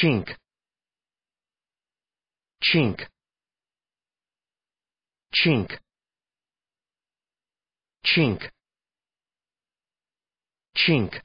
chink chink chink chink chink